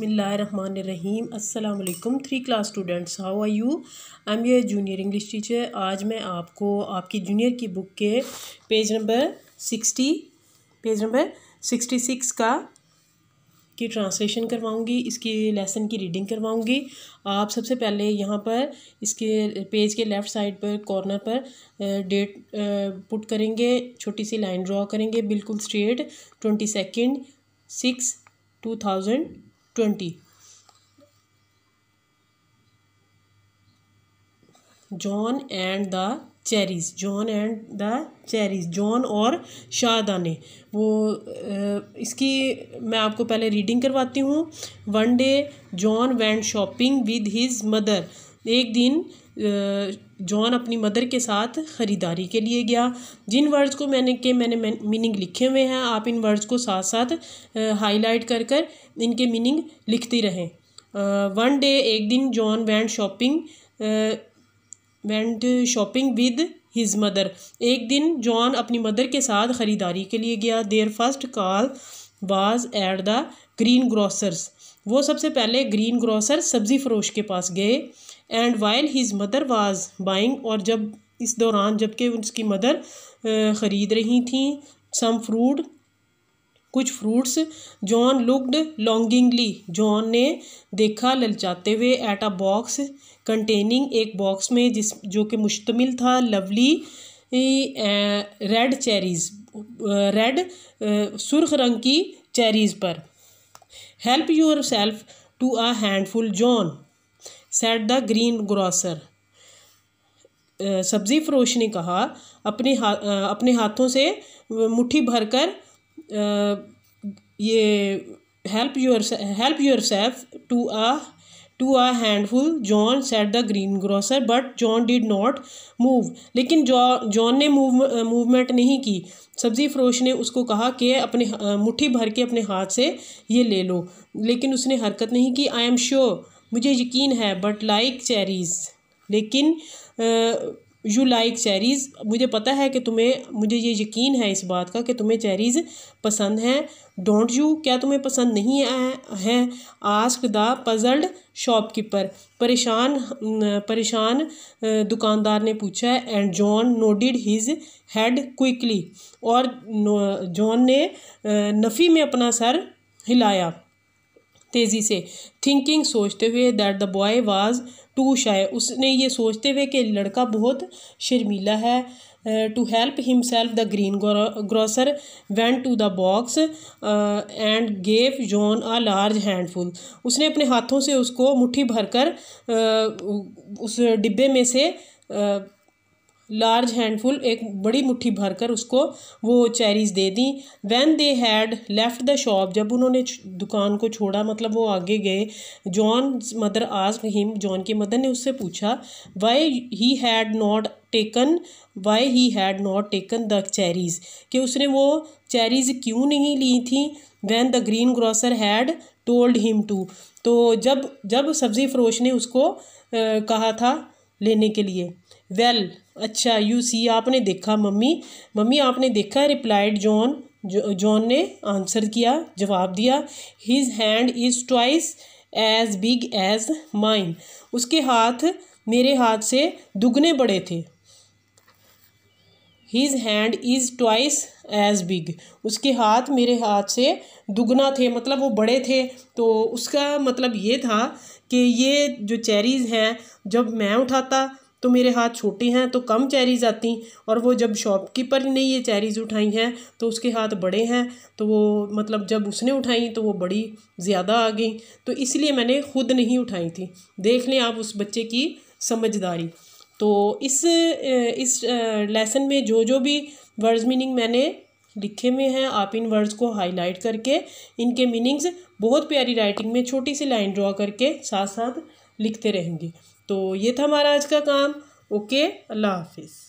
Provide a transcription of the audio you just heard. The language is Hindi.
बिसमीम् अल्लाम three class students how are you I am your junior English teacher आज मैं आपको आपकी जूनियर की बुक के page number sixty page number sixty six का की ट्रांसलेशन करवाऊंगी इसकी लेसन की रीडिंग करवाऊंगी आप सबसे पहले यहाँ पर इसके पेज के लेफ़्ट साइड पर कॉर्नर पर डेट पुट करेंगे छोटी सी लाइन ड्रॉ करेंगे बिल्कुल straight twenty second six two thousand twenty John and the cherries John and the cherries John और शाहदाने वो इसकी मैं आपको पहले रीडिंग करवाती हूँ one day John went shopping with his mother एक दिन जॉन अपनी मदर के साथ ख़रीदारी के लिए गया जिन वर्ड्स को मैंने के मैंने मीनिंग लिखे हुए हैं आप इन वर्ड्स को साथ साथ हाईलाइट कर कर इनके मीनिंग लिखती रहें वन डे एक दिन John went shopping went shopping with his mother एक दिन जॉन अपनी मदर के साथ ख़रीदारी के लिए गया there first call was at the green grocers वो सबसे पहले ग्रीन ग्रॉसर सब्ज़ी फरोश के पास गए and while his mother was buying और जब इस दौरान जबकि उसकी मदर ख़रीद रही थी सम फ्रूट कुछ fruits John looked longingly John ने देखा ललचाते हुए एट अ बॉक्स कंटेनिंग एक बॉक्स में जिस जो कि मुश्तमिल था लवली रेड चेरीज़ रेड सुर्ख रंग की चेरीज़ पर help yourself to a handful John said the green grocer सब्ज़ी फरोश ने कहा अपने हा, uh, अपने हाथों से मुट्ठी भरकर uh, ये help your help yourself to a to a handful John said the green grocer but John did not move लेकिन जॉन ने मूव मूवमेंट नहीं की सब्जी फरोश ने उसको कहा कि अपने मुट्ठी भर के अपने हाथ से ये ले लो लेकिन उसने हरकत नहीं की आई एम श्योर मुझे यकीन है बट लाइक चेरीज लेकिन आ, यू लाइक चेरीज़ मुझे पता है कि तुम्हें मुझे ये यकीन है इस बात का कि तुम्हें चेरीज़ पसंद हैं डोंट यू क्या तुम्हें पसंद नहीं है आस्क द पजल्ड शॉपकीपर परेशान परेशान दुकानदार ने पूछा and John nodded his head quickly और जॉन ने नफ़ी में अपना सर हिलाया तेज़ी से थिंकिंग सोचते हुए that the boy was too shy उसने ये सोचते हुए कि लड़का बहुत शर्मीला है to help himself the green grocer went to the box and gave John a large handful उसने अपने हाथों से उसको मुट्ठी भरकर uh, उस डिब्बे में से uh, लार्ज हैंडफुल एक बड़ी मुट्ठी भरकर उसको वो चेरीज दे दी when they had left the shop जब उन्होंने दुकान को छोड़ा मतलब वो आगे गए जॉन मदर आज हिम जॉन की मदर ने उससे पूछा why he had not taken why he had not taken the cherries कि उसने वो चेरीज़ क्यों नहीं ली थी when the green grocer had told him to तो जब जब सब्ज़ी फरोश ने उसको आ, कहा था लेने के लिए वेल अच्छा यू सी आपने देखा मम्मी मम्मी आपने देखा रिप्लाइड जॉन जॉन ने आंसर किया जवाब दिया his hand is twice as big as mine उसके हाथ मेरे हाथ से दुगने बड़े थे his hand is twice as big उसके हाथ मेरे हाथ से दुगना थे मतलब वो बड़े थे तो उसका मतलब ये था कि ये जो चेरीज़ हैं जब मैं उठाता तो मेरे हाथ छोटे हैं तो कम चेरीज़ आती और वो जब शॉपकीपर ने ये चेरीज़ उठाई हैं तो उसके हाथ बड़े हैं तो वो मतलब जब उसने उठाई तो वो बड़ी ज़्यादा आ गई तो इसलिए मैंने खुद नहीं उठाई थी देख लें आप उस बच्चे की समझदारी तो इस इस लेसन में जो जो भी वर्ड्स मीनिंग मैंने लिखे हुए हैं आप इन वर्ड्स को हाईलाइट करके इनके मीनिंग्स बहुत प्यारी राइटिंग में छोटी सी लाइन ड्रॉ करके साथ साथ लिखते रहेंगे तो ये था हमारा आज का काम ओके अल्लाह हाफिज़